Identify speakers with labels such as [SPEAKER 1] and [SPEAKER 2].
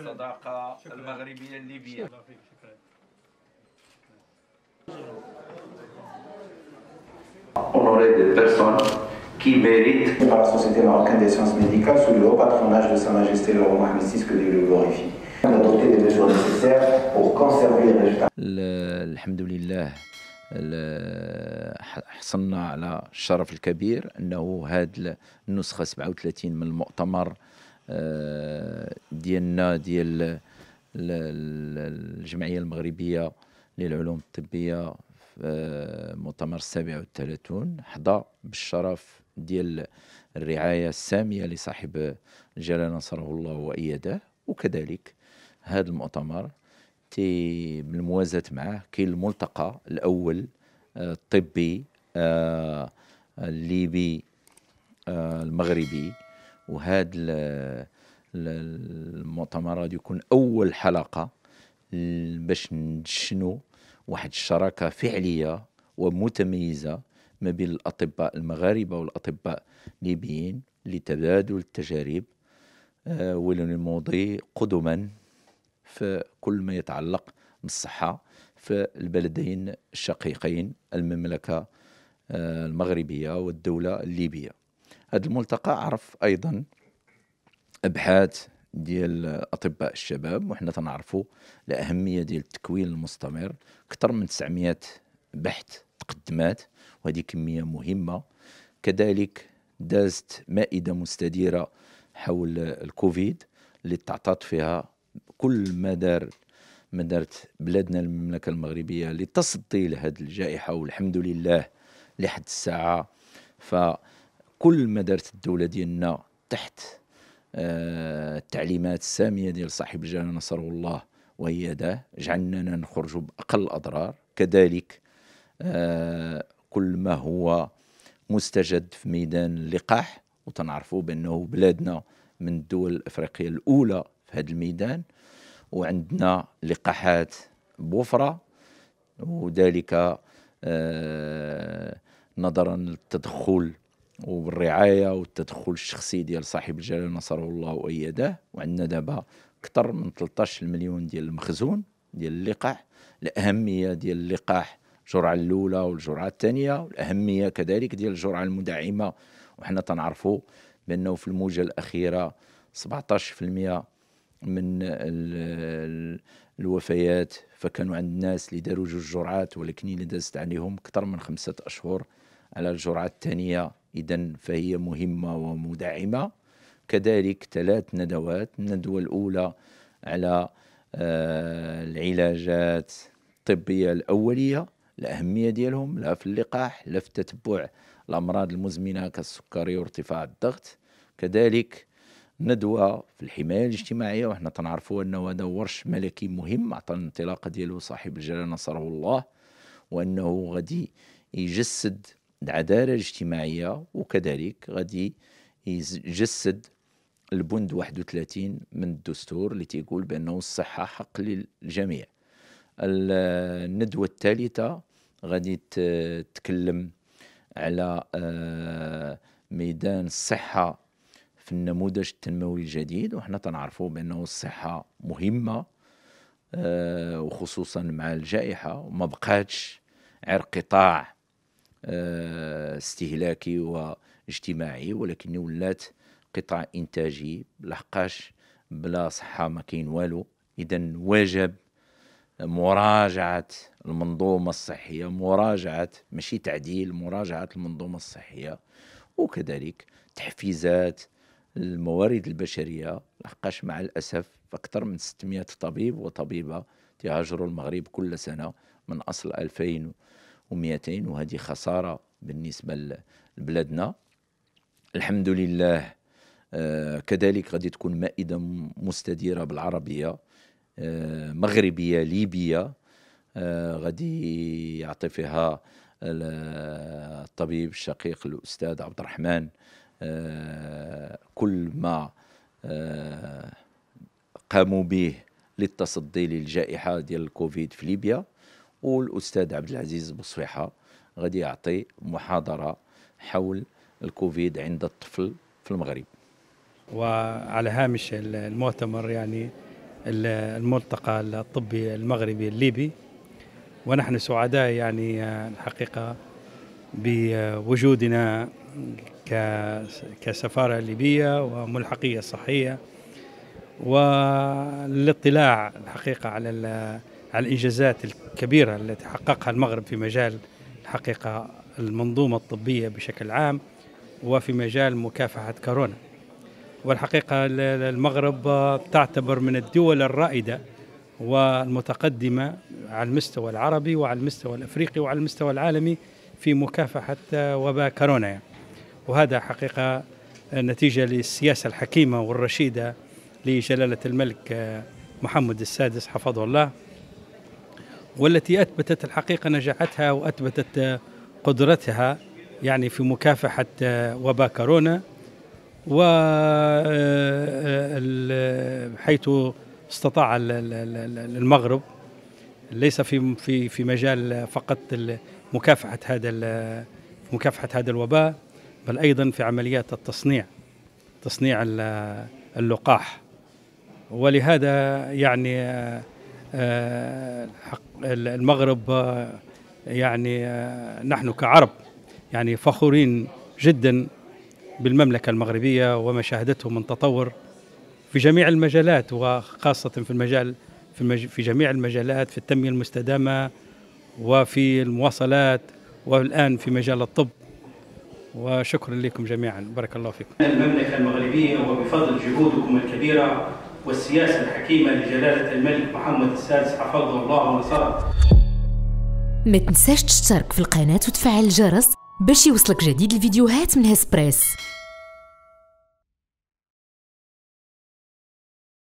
[SPEAKER 1] الصداقه شكرا. المغربيه الليبيه شكرا. honorer qui mérite Par la Société marocaine des sciences médicales sous le haut patronage de Sa Majesté le roi Mohamed VI que Dieu le glorifie. d'adopter des mesures nécessaires pour conserver les résultats. الحمد لله حصلنا على الشرف الكبير انه هذه النسخه 37 من المؤتمر آه، ديالنا ديال الجمعيه المغربيه للعلوم الطبيه في مؤتمر السابع والثلاثون حظى بالشرف ديال الرعايه الساميه لصاحب الجلاله نصره الله وايده وكذلك هذا المؤتمر تي بالموازاة معاه كاين الملتقى الاول آه، الطبي آه، الليبي المغربي وهذا المؤتمر غادي يكون اول حلقه باش ندشنوا واحد الشراكه فعليه ومتميزه ما بين الاطباء المغاربه والاطباء الليبيين لتبادل التجارب آه، ولنمضي قدما في كل ما يتعلق بالصحه في البلدين الشقيقين المملكه آه، المغربيه والدوله الليبيه هذا الملتقى عرف ايضا ابحاث ديال اطباء الشباب وحنا تنعرفوا الاهميه ديال التكوين المستمر اكثر من 900 بحث تقدمات وهذه كميه مهمه كذلك دازت مائده مستديره حول الكوفيد اللي تعطات فيها كل مدار مدارت بلادنا المملكه المغربيه لتصدي لهذه الجائحه والحمد لله لحد الساعه ف كل ما دارت الدوله ديالنا تحت آه، التعليمات الساميه ديال صاحب الجلاله نصره الله وإياداه جعلنا نخرج بأقل الأضرار كذلك آه، كل ما هو مستجد في ميدان اللقاح وتنعرفوا بأنه بلادنا من الدول الأفريقية الأولى في هذا الميدان وعندنا لقاحات بوفرة وذلك آه، نظرا للتدخل وبالرعايه والتدخل الشخصي ديال صاحب الجلاله نصره الله وايده وعندنا دابا اكثر من 13 مليون ديال المخزون ديال اللقاح الاهميه ديال اللقاح الجرعه الاولى والجرعه الثانيه والاهميه كذلك ديال الجرعه المدعمه وحنا تنعرفوا بانه في الموجه الاخيره 17% من الوفيات فكانوا عند الناس اللي داروا جوج جرعات ولكن اللي دازت عليهم اكثر من خمسه اشهر على الجرعه الثانيه إذا فهي مهمة ومدعمة كذلك ثلاث ندوات الندوة الأولى على آه، العلاجات الطبية الأولية الأهمية ديالهم لا في اللقاح لا في تتبع الأمراض المزمنة كالسكري وارتفاع الضغط كذلك ندوة في الحماية الاجتماعية وحنا تنعرفوا أنه هذا ورش ملكي مهم عطى الانطلاقة ديالو صاحب الجلالة نصره الله وأنه غادي يجسد العداله الاجتماعيه وكذلك غادي يجسد البند 31 من الدستور اللي تيقول بانه الصحه حق للجميع الندوه الثالثه غادي تتكلم على آه، ميدان الصحه في النموذج التنموي الجديد وحنا تنعرفوا بانه الصحه مهمه آه، وخصوصا مع الجائحه وما بقاتش عرق قطاع آه، استهلاكي واجتماعي ولكن ولات قطاع انتاجي لحقاش بلا صحه ما كاين والو اذا واجب مراجعه المنظومه الصحيه مراجعه ماشي تعديل مراجعه المنظومه الصحيه وكذلك تحفيزات الموارد البشريه لحقاش مع الاسف اكثر من 600 طبيب وطبيبه تهاجروا المغرب كل سنه من اصل 2000 200 وهذه خسارة بالنسبة لبلادنا الحمد لله آه، كذلك غادي تكون مائدة مستديرة بالعربية آه، مغربية ليبية آه، غادي يعطي فيها الطبيب الشقيق الأستاذ عبد الرحمن كل ما قاموا به للتصدي للجائحة ديال الكوفيد في ليبيا والاستاذ عبد العزيز بصفيحه غادي يعطي محاضره حول الكوفيد عند الطفل في المغرب
[SPEAKER 2] وعلى هامش المؤتمر يعني الملتقى الطبي المغربي الليبي ونحن سعداء يعني آه، الحقيقه بوجودنا كسفاره ليبيه وملحقيه صحيه والاطلاع الحقيقه على على الإنجازات الكبيرة التي حققها المغرب في مجال الحقيقة المنظومة الطبية بشكل عام وفي مجال مكافحة كورونا والحقيقة المغرب تعتبر من الدول الرائدة والمتقدمة على المستوى العربي وعلى المستوى الأفريقي وعلى المستوى العالمي في مكافحة وباء كورونا يعني. وهذا حقيقة نتيجة للسياسة الحكيمة والرشيدة لجلالة الملك محمد السادس حفظه الله والتي أثبتت الحقيقة نجاحتها وأثبتت قدرتها يعني في مكافحة وباء كورونا و آه، حيث استطاع المغرب ليس في في في مجال فقط مكافحة هذا مكافحة هذا الوباء بل أيضا في عمليات التصنيع تصنيع اللقاح ولهذا يعني آه، آه، المغرب آه، يعني آه، نحن كعرب يعني فخورين جدا بالمملكة المغربية وما شاهدته من تطور في جميع المجالات وخاصة في المجال في, المج... في جميع المجالات في التنمية المستدامة وفي المواصلات والآن في مجال الطب وشكرا لكم جميعا بارك الله فيكم المملكة المغربية وبفضل جهودكم الكبيرة والسياسة الحكيمة لجلالة الملك محمد السادس حفظه الله ونصره
[SPEAKER 1] ما تنساش تشترك في القناة وتفعل الجرس باش يوصلك جديد الفيديوهات من هسبريس